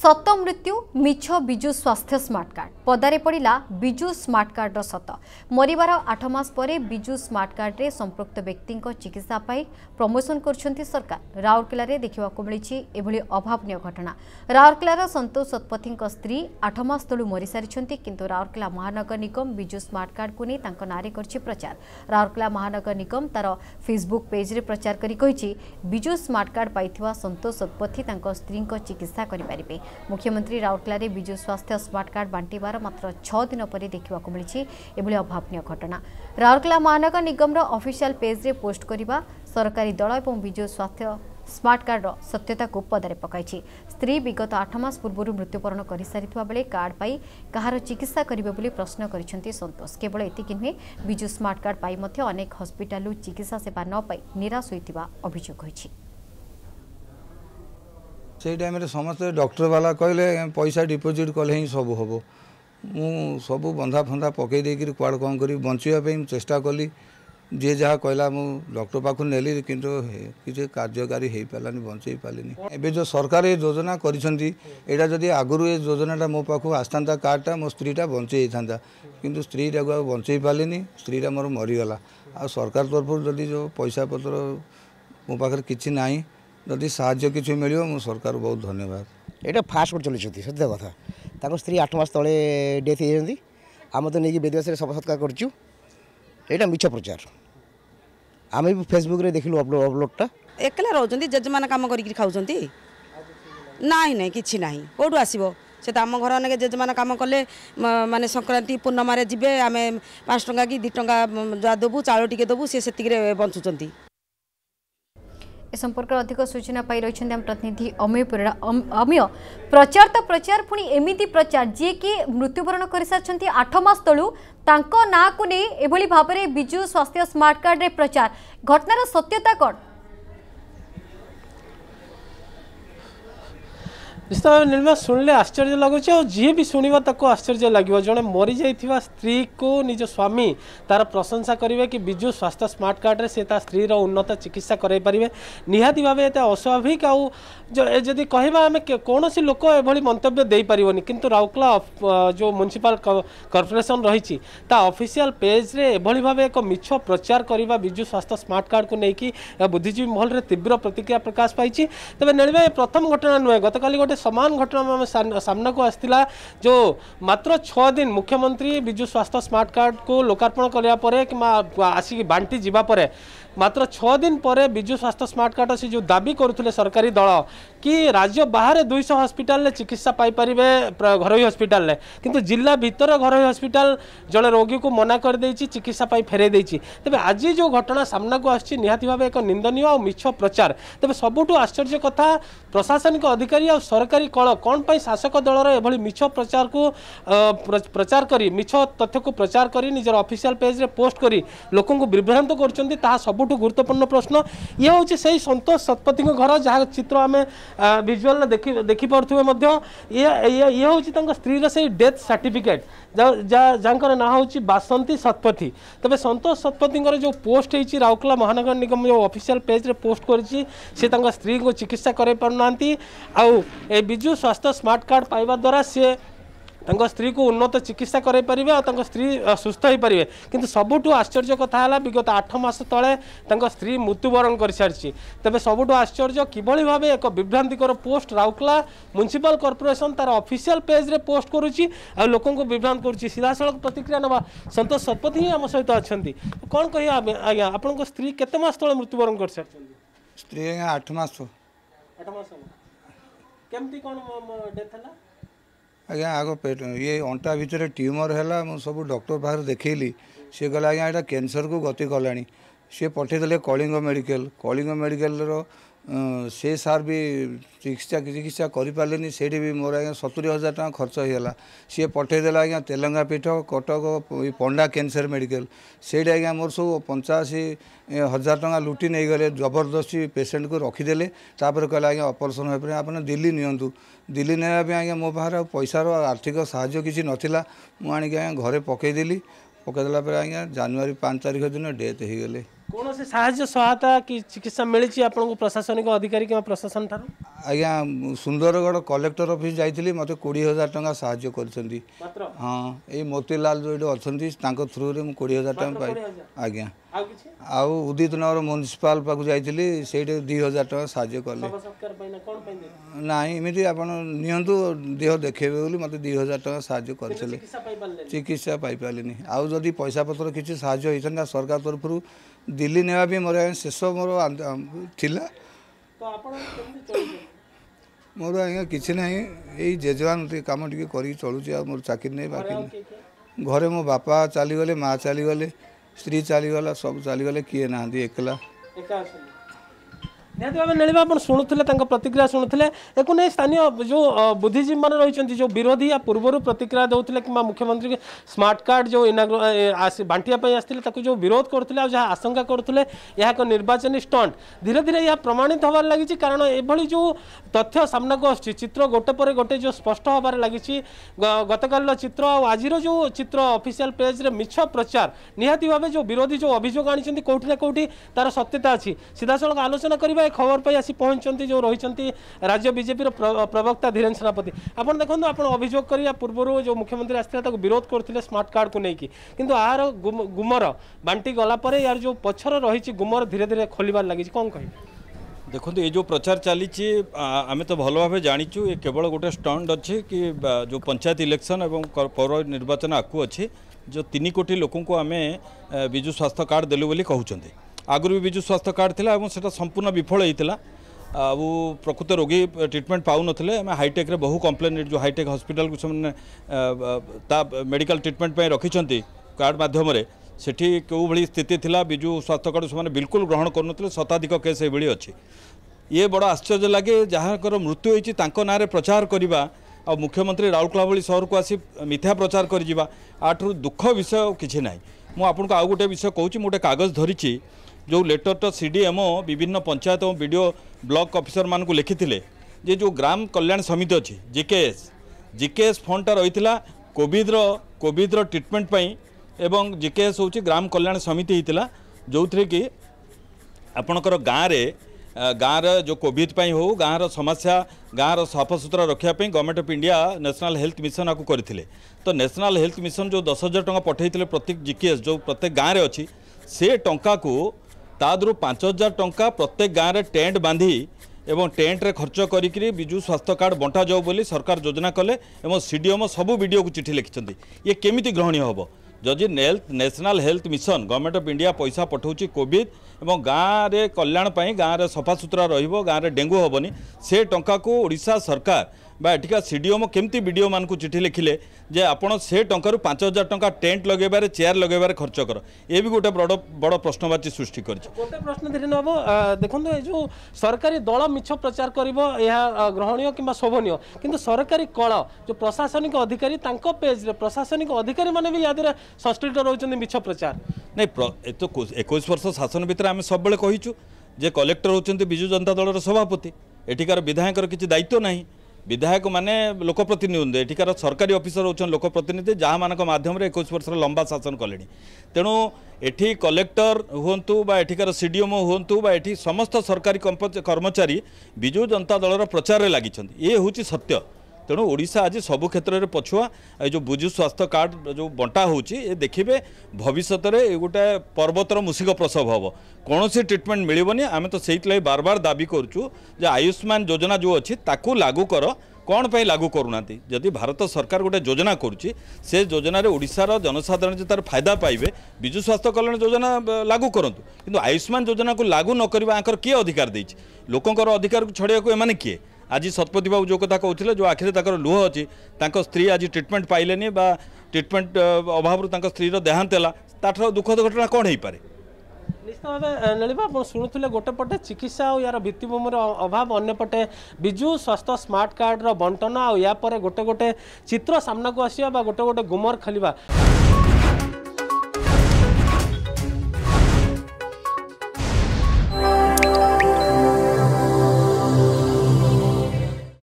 সত মৃত্যু মিছ বিজু স্বাস্থ্য স্মার্ট কার্ড পদারে পড়া বিজু স্মার্ট কার্ডর সত মরবার আঠ মাস পরে বিজু স্মার্ট কার্ডে সম্পৃক্ত ব্যক্তি চিকিৎসা পাই প্রমোশন করছেন সরকার রাউরকেলার দেখা মিছে এভাবে অভাবনীয় ঘটনা রাউরকেলার সন্তোষ শতপথী স্ত্রী আঠ মাস তলু মরি সারি কিন্তু রাউরকেলা মহানগর নিগম বিজু স্মার্ট কার্ডকু নিয়ে তাঁর নাঁরে করছে প্রচার রাউরকেলা মহানগর নিগম তার ফেসবুক পেজরে প্রচার করে বিজু স্মার্ট কার্ড পাই সন্তোষ শতপথী তাঁর স্ত্রী চিকিৎসা করে ମୁଖ୍ୟମନ୍ତ୍ରୀ ରାଉରକେଲାରେ ବିଜୁ ସ୍ୱାସ୍ଥ୍ୟ ସ୍ମାର୍ଟ କାର୍ଡ ବାଣ୍ଟିବାର ମାତ୍ର ଛଅ ଦିନ ପରେ ଦେଖିବାକୁ ମିଳିଛି ଏଭଳି ଅଭାବନୀୟ ଘଟଣା ରାଉରକେଲା ମହାନଗର ନିଗମର ଅଫିସିଆଲ ପେଜ୍ରେ ପୋଷ୍ଟ କରିବା ସରକାରୀ ଦଳ ଏବଂ ବିଜୁ ସ୍ୱାସ୍ଥ୍ୟ ସ୍ମାର୍ଟ କାର୍ଡର ସତ୍ୟତାକୁ ପଦାରେ ପକାଇଛି ସ୍ତ୍ରୀ ବିଗତ ଆଠ ମାସ ପୂର୍ବରୁ ମୃତ୍ୟୁବରଣ କରିସାରିଥିବା ବେଳେ କାର୍ଡ ପାଇ କାହାର ଚିକିତ୍ସା କରିବେ ବୋଲି ପ୍ରଶ୍ନ କରିଛନ୍ତି ସନ୍ତୋଷ କେବଳ ଏତିକି ନୁହେଁ ବିଜୁ ସ୍ମାର୍ଟ କାର୍ଡ ପାଇ ମଧ୍ୟ ଅନେକ ହସ୍ପିଟାଲରୁ ଚିକିତ୍ସା ସେବା ନ ପାଇ ନିରାଶ ହୋଇଥିବା ଅଭିଯୋଗ ହୋଇଛି সেই ଟାଇମ୍ରେ ସମସ୍ତେ ଡକ୍ଟରବାଲା କହିଲେ ପଇସା ଡିପୋଜିଟ୍ କଲେ ହିଁ ସବୁ ହେବ ମୁଁ ସବୁ ବନ୍ଧା ଫନ୍ଧା ପକାଇ ଦେଇକିରି କୁଆଡ଼େ କ'ଣ କରିବି ବଞ୍ଚିବା ପାଇଁ ଚେଷ୍ଟା କଲି ଯିଏ ଯାହା କହିଲା ମୁଁ ଡକ୍ଟର ପାଖକୁ ନେଲି କିନ୍ତୁ କିଛି କାର୍ଯ୍ୟକାରୀ ହେଇପାରିଲାନି ବଞ୍ଚେଇ ପାରିଲିନି ଏବେ ଯେଉଁ ସରକାର ଏ ଯୋଜନା କରିଛନ୍ତି ଏଇଟା ଯଦି ଆଗରୁ ଏ ଯୋଜନାଟା ମୋ ପାଖକୁ ଆସିଥାନ୍ତା କାର୍ଡ଼ଟା ମୋ ସ୍ତ୍ରୀଟା ବଞ୍ଚେଇ ହେଇଥାନ୍ତା କିନ୍ତୁ ସ୍ତ୍ରୀଟାକୁ ଆଉ ବଞ୍ଚେଇ ପାରିଲିନି ସ୍ତ୍ରୀଟା ମୋର ମରିଗଲା ଆଉ ସରକାର ତରଫରୁ ଯଦି ଯେଉଁ ପଇସା ପତ୍ର ମୋ ପାଖରେ କିଛି ନାହିଁ ଯଦି ସାହାଯ୍ୟ କିଛି ମିଳିବ ମୁଁ ସରକାର ବହୁତ ଧନ୍ୟବାଦ ଏଇଟା ଫାଷ୍ଟ କରି ଚଲେଇଛନ୍ତି ସତ୍ୟ କଥା ତାଙ୍କ ସ୍ତ୍ରୀ ଆଠ ମାସ ତଳେ ଡେଥ୍ ହେଇଯାଇଛନ୍ତି ଆମେ ତ ନେଇକି ବେଦିବାସୀରେ ସଫା ସତ୍କାର କରିଛୁ ଏଇଟା ମିଛ ପ୍ରଚାର ଆମେ ବି ଫେସବୁକ୍ରେ ଦେଖିଲୁ ଅପଲୋଡ଼ ଅପଲୋଡ଼ଟା ଏକଲା ରହୁଛନ୍ତି ଜେଜେମାନେ କାମ କରିକି ଖାଉଛନ୍ତି ନାଇଁ ନାଇଁ କିଛି ନାହିଁ କେଉଁଠୁ ଆସିବ ସେ ତ ଆମ ଘର ଅନେକ ଜେଜେମାନେ କାମ କଲେ ମାନେ ସଂକ୍ରାନ୍ତି ପୂର୍ଣ୍ଣମାରେ ଯିବେ ଆମେ ପାଞ୍ଚ ଟଙ୍କା କି ଦୁଇ ଟଙ୍କା ଯାହା ଦେବୁ ଚାଉଳ ଟିକେ ଦେବୁ ସେ ସେତିକିରେ ବଞ୍ଚୁଛନ୍ତି ଏ ସମ୍ପର୍କରେ ଅଧିକ ସୂଚନା ପାଇ ରହିଛନ୍ତି ଆମ ପ୍ରତିନିଧି ଅମୟ ପରିଡ଼ା ଅମୟ ପ୍ରଚାର ତ ପ୍ରଚାର ପୁଣି ଏମିତି ପ୍ରଚାର ଯିଏକି ମୃତ୍ୟୁବରଣ କରିସାରିଛନ୍ତି ଆଠ ମାସ ତଳୁ ତାଙ୍କ ନାଁକୁ ନେଇ ଏଭଳି ଭାବରେ ବିଜୁ ସ୍ୱାସ୍ଥ୍ୟ ସ୍ମାର୍ଟ କାର୍ଡ଼ରେ ପ୍ରଚାର ଘଟଣାର ସତ୍ୟତା କ'ଣ निश्चित भाव निर्मा शुणिले आश्चर्य लगुच भी शुणा तक आश्चर्य लगे जड़े मरी जा स्त्री को निज स्वामी तार प्रशंसा करेंगे कि विजु स्वास्थ्य स्मार्ट कार्ड में सी स्त्री उन्नत चिकित्सा करेंगे निहाती भाव एत अस्वाभाविक आदि कह कौन लोक यह मंत्य दे पार नहीं कितु राउरकला जो म्यूनिशिपल कर्पोरेसन रही अफिसील पेज्रे भाव एक मिछ प्रचार करने विजु स्वास्थ्य स्मार्ट कार्ड को लेकिन बुद्धिजीवी महल तीव्र प्रतिक्रिया प्रकाश पाई तेज नीलमा प्रथम घटना नुहे गत गोटे समान घटना सामना को आसला जो मात्र छः मुख्यमंत्री विजु स्वास्थ्य स्मार्ट कार्ड को लोकार्पण करापर कि आसिक बांटी जापर ମାତ୍ର ଛଅ ଦିନ ପରେ ବିଜୁ ସ୍ୱାସ୍ଥ୍ୟ ସ୍ମାର୍ଟ କାର୍ଡ଼ ସେ ଯେଉଁ ଦାବି କରୁଥିଲେ ସରକାରୀ ଦଳ କି ରାଜ୍ୟ ବାହାରେ ଦୁଇଶହ ହସ୍ପିଟାଲରେ ଚିକିତ୍ସା ପାଇପାରିବେ ଘରୋଇ ହସ୍ପିଟାଲରେ କିନ୍ତୁ ଜିଲ୍ଲା ଭିତରେ ଘରୋଇ ହସ୍ପିଟାଲ ଜଣେ ରୋଗୀକୁ ମନା କରିଦେଇଛି ଚିକିତ୍ସା ପାଇଁ ଫେରେଇ ଦେଇଛି ତେବେ ଆଜି ଯେଉଁ ଘଟଣା ସାମ୍ନାକୁ ଆସୁଛି ନିହାତି ଭାବେ ଏକ ନିନ୍ଦନୀୟ ଆଉ ମିଛ ପ୍ରଚାର ତେବେ ସବୁଠୁ ଆଶ୍ଚର୍ଯ୍ୟ କଥା ପ୍ରଶାସନିକ ଅଧିକାରୀ ଆଉ ସରକାରୀ କଳ କ'ଣ ପାଇଁ ଶାସକ ଦଳର ଏଭଳି ମିଛ ପ୍ରଚାରକୁ ପ୍ରଚାର କରି ମିଛ ତଥ୍ୟକୁ ପ୍ରଚାର କରି ନିଜର ଅଫିସିଆଲ ପେଜ୍ରେ ପୋଷ୍ଟ କରି ଲୋକଙ୍କୁ ବିଭ୍ରାନ୍ତ କରୁଛନ୍ତି ତାହା ସବୁ ସବୁଠୁ ଗୁରୁତ୍ୱପୂର୍ଣ୍ଣ ପ୍ରଶ୍ନ ଇଏ ହେଉଛି ସେଇ ସନ୍ତୋଷ ଶତପଥୀଙ୍କ ଘର ଯାହାର ଚିତ୍ର ଆମେ ଭିଜୁଆଲରେ ଦେଖି ଦେଖିପାରୁଥିବେ ମଧ୍ୟ ଇଏ ଇଏ ହେଉଛି ତାଙ୍କ ସ୍ତ୍ରୀର ସେଇ ଡେଥ୍ ସାର୍ଟିଫିକେଟ୍ ଯାହାଙ୍କର ନାଁ ହେଉଛି ବାସନ୍ତୀ ଶତପଥୀ ତେବେ ସନ୍ତୋଷ ଶତପଥୀଙ୍କର ଯେଉଁ ପୋଷ୍ଟ ହେଇଛି ରାଉରକେଲା ମହାନଗର ନିଗମ ଯେଉଁ ଅଫିସିଆଲ୍ ପେଜ୍ରେ ପୋଷ୍ଟ କରିଛି ସେ ତାଙ୍କ ସ୍ତ୍ରୀଙ୍କୁ ଚିକିତ୍ସା କରାଇ ପାରୁନାହାନ୍ତି ଆଉ ଏ ବିଜୁ ସ୍ୱାସ୍ଥ୍ୟ ସ୍ମାର୍ଟ କାର୍ଡ଼ ପାଇବା ଦ୍ୱାରା ସିଏ ତାଙ୍କ ସ୍ତ୍ରୀକୁ ଉନ୍ନତ ଚିକିତ୍ସା କରାଇପାରିବେ ଆଉ ତାଙ୍କ ସ୍ତ୍ରୀ ସୁସ୍ଥ ହୋଇପାରିବେ କିନ୍ତୁ ସବୁଠୁ ଆଶ୍ଚର୍ଯ୍ୟ କଥା ହେଲା ବିଗତ ଆଠ ମାସ ତଳେ ତାଙ୍କ ସ୍ତ୍ରୀ ମୃତ୍ୟୁବରଣ କରିସାରିଛି ତେବେ ସବୁଠୁ ଆଶ୍ଚର୍ଯ୍ୟ କିଭଳି ଭାବେ ଏକ ବିଭ୍ରାନ୍ତିକର ପୋଷ୍ଟ ରାଉରକେଲା ମ୍ୟୁନିସିପାଲ କର୍ପୋରେସନ ତାର ଅଫିସିଆଲ ପେଜ୍ରେ ପୋଷ୍ଟ କରୁଛି ଆଉ ଲୋକଙ୍କୁ ବିଭ୍ରାନ୍ତ କରୁଛି ସିଧାସଳଖ ପ୍ରତିକ୍ରିୟା ନେବା ସନ୍ତୋଷ ଶତପଥୀ ହିଁ ଆମ ସହିତ ଅଛନ୍ତି କ'ଣ କହିବା ଆଜ୍ଞା ଆପଣଙ୍କ ସ୍ତ୍ରୀ କେତେ ମାସ ତଳେ ମୃତ୍ୟୁବରଣ କରିସାରିଛନ୍ତି ସ୍ତ୍ରୀ ଆଜ୍ଞା ଆଠ ମାସ ଆଠ ମାସ କେମିତି କ'ଣ ଡେଥ୍ ହେଲା ଆଜ୍ଞା ଆଗ ଇଏ ଅଣ୍ଟା ଭିତରେ ଟ୍ୟୁମର ହେଲା ମୁଁ ସବୁ ଡକ୍ଟର ପାଖରେ ଦେଖେଇଲି ସିଏ କହିଲେ ଆଜ୍ଞା ଏଇଟା କ୍ୟାନସରକୁ ଗତି କଲାଣି ସିଏ ପଠାଇଦେଲେ କଳିଙ୍ଗ ମେଡ଼ିକାଲ କଳିଙ୍ଗ ମେଡ଼ିକାଲର সে ସାର୍ ବି ଚିକିତ୍ସା ଚିକିତ୍ସା କରିପାରିଲେନି ସେଇଠି ବି ମୋର ଆଜ୍ଞା ସତୁରି ହଜାର ଟଙ୍କା ଖର୍ଚ୍ଚ ହେଇଗଲା ସିଏ ପଠାଇଦେଲା ଆଜ୍ଞା ତେଲେଙ୍ଗା ପୀଠ କଟକ ପଣ୍ଡା କ୍ୟାନ୍ସର ମେଡ଼ିକାଲ ସେଇଠି ଆଜ୍ଞା ମୋର ସବୁ ପଞ୍ଚାଅଶୀ ହଜାର ଟଙ୍କା ଲୁଟି ନେଇଗଲେ ଜବରଦସ୍ତି ପେସେଣ୍ଟକୁ ରଖିଦେଲେ ତାପରେ କହିଲେ ଆଜ୍ଞା ଅପରେସନ୍ ହେବା ପାଇଁ ଆପଣ ଦିଲ୍ଲୀ ନିଅନ୍ତୁ ଦିଲ୍ଲୀ ନେବା ପାଇଁ ଆଜ୍ଞା ମୋ ପାଖରେ ଆଉ ପଇସାର ଆର୍ଥିକ ସାହାଯ୍ୟ କିଛି ନଥିଲା ମୁଁ ଆଣିକି ଆଜ୍ଞା ଘରେ ପକାଇଦେଲି ପକାଇଦେଲା ପରେ ଆଜ୍ଞା ଜାନୁଆରୀ ପାଞ୍ଚ ତାରିଖ ଦିନ ଡେଥ୍ ହେଇଗଲେ କୌଣସି ସାହାଯ୍ୟ ସହାୟତା କି ଚିକିତ୍ସା ମିଳିଛି ଆପଣଙ୍କୁ ପ୍ରଶାସନିକ ଅଧିକାରୀ କିମ୍ବା ପ୍ରଶାସନ ଠାରୁ ଆଜ୍ଞା ସୁନ୍ଦରଗଡ଼ କଲେକ୍ଟର ଅଫିସ୍ ଯାଇଥିଲି ମୋତେ କୋଡ଼ିଏ ହଜାର ଟଙ୍କା ସାହାଯ୍ୟ କରିଛନ୍ତି ହଁ ଏଇ ମୋତିଲାଲ ଯେଉଁଠି ଅଛନ୍ତି ତାଙ୍କ ଥ୍ରୁରେ ମୁଁ କୋଡ଼ିଏ ହଜାର ଟଙ୍କା ପାଇ ଆଜ୍ଞା ଆଉ ଉଦିତ ନଗର ମ୍ୟୁନିସିପାଲ ପାଖକୁ ଯାଇଥିଲି ସେଇଠି ଦୁଇ ହଜାର ଟଙ୍କା ସାହାଯ୍ୟ କଲେ ନାହିଁ ଏମିତି ଆପଣ ନିଅନ୍ତୁ ଦେହ ଦେଖେଇବେ ବୋଲି ମୋତେ ଦୁଇ ହଜାର ଟଙ୍କା ସାହାଯ୍ୟ କରିଥିଲେ ଚିକିତ୍ସା ପାଇପାରିଲିନି ଆଉ ଯଦି ପଇସା ପତ୍ର କିଛି ସାହାଯ୍ୟ ହେଇଥାନ୍ତା ସରକାର ତରଫରୁ ଦିଲ୍ଲୀ ନେବା ପାଇଁ ମୋର ଆଜ୍ଞା ଶେଷ ମୋର ଥିଲା ମୋର ଆଜ୍ଞା କିଛି ନାହିଁ ଏଇ ଜେଜେବାନ କାମ ଟିକେ କରିକି ଚଳୁଛି ଆଉ ମୋର ଚାକିରି ନାହିଁ ବାକି ଘରେ ମୋ ବାପା ଚାଲିଗଲେ ମା ଚାଲିଗଲେ ସ୍ତ୍ରୀ ଚାଲିଗଲା ସବୁ ଚାଲିଗଲେ କିଏ ନାହାନ୍ତି ଏକଲା ନିହାତି ଭାବେ ନେଳିବା ଆପଣ ଶୁଣୁଥିଲେ ତାଙ୍କ ପ୍ରତିକ୍ରିୟା ଶୁଣୁଥିଲେ ଏକୁ ନେଇ ସ୍ଥାନୀୟ ଯେଉଁ ବୁଦ୍ଧିଜୀବୀମାନେ ରହିଛନ୍ତି ଯେଉଁ ବିରୋଧୀ ୟା ପୂର୍ବରୁ ପ୍ରତିକ୍ରିୟା ଦେଉଥିଲେ କିମ୍ବା ମୁଖ୍ୟମନ୍ତ୍ରୀ ସ୍ମାର୍ଟ କାର୍ଡ଼ ଯେଉଁ ଆସି ବାଣ୍ଟିବା ପାଇଁ ଆସିଥିଲେ ତାକୁ ଯେଉଁ ବିରୋଧ କରୁଥିଲେ ଆଉ ଯାହା ଆଶଙ୍କା କରୁଥିଲେ ଏହା ଏକ ନିର୍ବାଚନୀ ଷ୍ଟଣ୍ଟ ଧୀରେ ଧୀରେ ଏହା ପ୍ରମାଣିତ ହେବାରେ ଲାଗିଛି କାରଣ ଏଭଳି ଯେଉଁ ତଥ୍ୟ ସାମ୍ନାକୁ ଆସୁଛି ଚିତ୍ର ଗୋଟେ ପରେ ଗୋଟେ ଯେଉଁ ସ୍ପଷ୍ଟ ହେବାରେ ଲାଗିଛି ଗତକାଲିର ଚିତ୍ର ଆଉ ଆଜିର ଯେଉଁ ଚିତ୍ର ଅଫିସିଆଲ ପେଜ୍ରେ ମିଛ ପ୍ରଚାର ନିହାତି ଭାବେ ଯେଉଁ ବିରୋଧୀ ଯେଉଁ ଅଭିଯୋଗ ଆଣିଛନ୍ତି କେଉଁଠି ନା କେଉଁଠି ତା'ର ସତ୍ୟତା ଅଛି ସିଧାସଳଖ ଆଲୋଚନା କରିବା খবর পাই আসি পৌঁছতে যে রয়েছে রাজ্য বিজেপির প্রবক্তা ধীরেন সেনাপতি আপনার দেখুন আপনার অভিযোগ করা পূর্ব যে মুখ্যমন্ত্রী আসলে তাকে বিরোধ করলে স্মার্ট কার্ড কু নেই কিন্তু আর গুমর বাটি গলাপরে ইয়ার যে পছর রয়েছে গুমর ধীরে ধীরে খোলার লাগিছে কম কে দেখুন ये जो प्रचार चली आम तो भल भाव जाचु ये केवल गोटे स्टंड अच्छे कि जो पंचायत इलेक्शन और पौर निर्वाचन आगू अच्छे जो तीन कोटी लोक आम विजु स्वास्थ्य कार्ड देलु बोली कहते ଆଗରୁ ବି ବିଜୁ ସ୍ୱାସ୍ଥ୍ୟ କାର୍ଡ଼ ଥିଲା ଏବଂ ସେଇଟା ସମ୍ପୂର୍ଣ୍ଣ ବିଫଳ ହେଇଥିଲା ଆଉ ପ୍ରକୃତ ରୋଗୀ ଟ୍ରିଟମେଣ୍ଟ ପାଉନଥିଲେ ଆମେ ହାଇଟେକ୍ରେ ବହୁ କମ୍ପ୍ଲେନ୍ ଯେଉଁ ହାଇଟେକ୍ ହସ୍ପିଟାଲକୁ ସେମାନେ ତା ମେଡ଼ିକାଲ ଟ୍ରିଟମେଣ୍ଟ ପାଇଁ ରଖିଛନ୍ତି କାର୍ଡ଼ ମାଧ୍ୟମରେ ସେଠି କେଉଁଭଳି ସ୍ଥିତି ଥିଲା ବିଜୁ ସ୍ୱାସ୍ଥ୍ୟ କାର୍ଡ଼ ସେମାନେ ବିଲକୁଲ ଗ୍ରହଣ କରୁନଥିଲେ ଶତାଧିକ କେସ୍ ଏଭଳି ଅଛି ଇଏ ବଡ଼ ଆଶ୍ଚର୍ଯ୍ୟ ଲାଗେ ଯାହାଙ୍କର ମୃତ୍ୟୁ ହୋଇଛି ତାଙ୍କ ନାଁରେ ପ୍ରଚାର କରିବା ଆଉ ମୁଖ୍ୟମନ୍ତ୍ରୀ ରାଉରକେଲା ଭଳି ସହରକୁ ଆସି ମିଥ୍ୟା ପ୍ରଚାର କରିଯିବା ଆଠାରୁ ଦୁଃଖ ବିଷୟ କିଛି ନାହିଁ ମୁଁ ଆପଣଙ୍କୁ ଆଉ ଗୋଟେ ବିଷୟ କହୁଛି ମୁଁ ଗୋଟେ କାଗଜ ଧରିଛି जो लेटरटा सी डी एम विभिन्न पंचायत और विडीओ ब्लक अफिसर मान लिखिले जे जो ग्राम कल्याण समिति अच्छी जिकेएस जिकेएस फंडटा रही कोविड्र कोविड्र ट्रिटमेंट एवं जिकेएस हूँ ग्राम कल्याण समिति होता जो थे कि ଆପଣଙ୍କର ଗାଁରେ ଗାଁର ଯେଉଁ କୋଭିଡ଼ ପାଇଁ ହେଉ ଗାଁର ସମସ୍ୟା ଗାଁର ସଫାସୁତୁରା ରଖିବା ପାଇଁ government of India national health mission ଆକୁ କରିଥିଲେ ତ ନ୍ୟାସନାଲ୍ ହେଲ୍ଥ ମିଶନ ଯେଉଁ ଦଶ ହଜାର ଟଙ୍କା ପଠାଇଥିଲେ ପ୍ରତ୍ୟେକ ଜିକେଏସ୍ ଯେଉଁ ପ୍ରତ୍ୟେକ ଗାଁରେ ଅଛି ସେ ଟଙ୍କାକୁ ତାଦେହରୁ ପାଞ୍ଚ ହଜାର ଟଙ୍କା ପ୍ରତ୍ୟେକ ଗାଁରେ ଟେଣ୍ଟ ବାନ୍ଧି ଏବଂ ଟେଣ୍ଟରେ ଖର୍ଚ୍ଚ କରିକି ବିଜୁ ସ୍ୱାସ୍ଥ୍ୟ କାର୍ଡ଼ ବଣ୍ଟାଯାଉ ବୋଲି ସରକାର ଯୋଜନା କଲେ ଏବଂ ସିଡିଏମ୍ ସବୁ ବିଡ଼ିଓକୁ ଚିଠି ଲେଖିଛନ୍ତି ଇଏ କେମିତି ଗ୍ରହଣୀୟ ହେବ ଯଦି ନେଲ୍ଥ national health mission government of India ପଇସା ପଠାଉଛି କୋଭିଡ଼ ଏବଂ ଗାଁରେ କଲ୍ୟାଣ ପାଇଁ ଗାଁରେ ସଫାସୁତୁରା ରହିବ ଗାଁରେ ଡେଙ୍ଗୁ ହେବନି ସେ ଟଙ୍କାକୁ ଓଡ଼ିଶା ସରକାର বা এঠিকা সিডিএম কেমতি বিডিও মানুষ চিঠি লিখিলে যে আপনার সে টঙ্কার পাঁচ হাজার টাকা টেন্ট লগাইবার চেয়ার লগাইবার খরচ কর এ বি গোটে বড় বড় প্রশ্নবাচী সৃষ্টি করছে গোটে প্রশ্ন ধীরে নেব দেখুন এই যে সরকারি দল মিছ প্রচার করব ଏହା ଗ୍ରହଣୀୟ କିମ୍ବା ଶୋଭନୀୟ କିନ୍ତୁ ସରକାରୀ କଳ ଯେଉଁ ପ୍ରଶାସନିକ ଅଧିକାରୀ ତାଙ୍କ ପେଜ୍ରେ ପ୍ରଶାସନିକ ଅଧିକାରୀମାନେ ବି ୟା ଦେହରେ ସଂଶ୍ଳିଷ୍ଟ ରହୁଛନ୍ତି ମିଛ ପ୍ରଚାର ନାଇଁ ଏତ ଏକୋଇଶ ବର୍ଷ ଶାସନ ଭିତରେ ଆମେ ସବୁବେଳେ କହିଛୁ ଯେ କଲେକ୍ଟର ହେଉଛନ୍ତି ବିଜୁ ଜନତା ଦଳର ସଭାପତି ଏଠିକାର ବିଧାୟକର କିଛି ଦାୟିତ୍ୱ ନାହିଁ ବିଧାୟକ ମାନେ ଲୋକପ୍ରତିନିଧି ନୁହେଁ ଏଠିକାର ସରକାରୀ ଅଫିସର ହେଉଛନ୍ତି ଲୋକପ୍ରତିନିଧି ଯାହାମାନଙ୍କ ମାଧ୍ୟମରେ ଏକୋଇଶ ବର୍ଷର ଲମ୍ବା ଶାସନ କଲେଣି ତେଣୁ ଏଠି କଲେକ୍ଟର ହୁଅନ୍ତୁ ବା ଏଠିକାର ସି ଡି ଏମ୍ ହୁଅନ୍ତୁ ବା ଏଠି ସମସ୍ତ ସରକାରୀ କର୍ମଚାରୀ ବିଜୁ ଜନତା ଦଳର ପ୍ରଚାରରେ ଲାଗିଛନ୍ତି ଏ ହେଉଛି ସତ୍ୟ ତେଣୁ ଓଡ଼ିଶା ଆଜି ସବୁ କ୍ଷେତ୍ରରେ ପଛୁଆ ଏ ଯେଉଁ ବୁଜୁ ସ୍ୱାସ୍ଥ୍ୟ କାର୍ଡ଼ ଯେଉଁ ବଣ୍ଟା ହେଉଛି ଏ ଦେଖିବେ ଭବିଷ୍ୟତରେ ଏ ଗୋଟେ ପର୍ବତର ମୁସିକ ପ୍ରସବ ହେବ କୌଣସି ଟ୍ରିଟମେଣ୍ଟ ମିଳିବନି ଆମେ ତ ସେଇଥିଲାଗି ବାର ବାର ଦାବି କରୁଛୁ ଯେ ଆୟୁଷ୍ମାନ ଯୋଜନା ଯେଉଁ ଅଛି ତାକୁ ଲାଗୁ କର କ'ଣ ପାଇଁ ଲାଗୁ କରୁନାହାନ୍ତି ଯଦି ଭାରତ ସରକାର ଗୋଟେ ଯୋଜନା କରୁଛି ସେ ଯୋଜନାରେ ଓଡ଼ିଶାର ଜନସାଧାରଣ ଯେ ତା'ର ଫାଇଦା ପାଇବେ ବିଜୁ ସ୍ୱାସ୍ଥ୍ୟ କଲ୍ୟାଣ ଯୋଜନା ଲାଗୁ କରନ୍ତୁ କିନ୍ତୁ ଆୟୁଷ୍ମାନ ଯୋଜନାକୁ ଲାଗୁ ନ କରିବା ଆଙ୍କର କିଏ ଅଧିକାର ଦେଇଛି ଲୋକଙ୍କର ଅଧିକାରକୁ ଛଡ଼େଇବାକୁ ଏମାନେ କିଏ ଆଜି ଶତପଥି ବାବୁ ଯେଉଁ କଥା କହୁଥିଲେ ଯେଉଁ ଆଖିରେ ତାଙ୍କର ଲୁହ ଅଛି ତାଙ୍କ ସ୍ତ୍ରୀ ଆଜି ଟ୍ରିଟମେଣ୍ଟ ପାଇଲେନି ବା ଟ୍ରିଟମେଣ୍ଟ ଅଭାବରୁ ତାଙ୍କ ସ୍ତ୍ରୀର ଦେହାନ୍ତ ହେଲା ତାଠାରୁ ଦୁଃଖଦ ଘଟଣା କ'ଣ ହେଇପାରେ ନିଶ୍ଚିତ ଭାବେ ନଳିବା ଆପଣ ଶୁଣୁଥିଲେ ଗୋଟେ ପଟେ ଚିକିତ୍ସା ଆଉ ୟାର ଭିତ୍ତିଭୂମିର ଅଭାବ ଅନ୍ୟପଟେ ବିଜୁ ସ୍ୱାସ୍ଥ୍ୟ ସ୍ମାର୍ଟ କାର୍ଡ଼ର ବଣ୍ଟନ ଆଉ ୟା ପରେ ଗୋଟେ ଗୋଟେ ଚିତ୍ର ସାମ୍ନାକୁ ଆସିବା ବା ଗୋଟେ ଗୋଟେ ଗୁମର ଖେଳିବା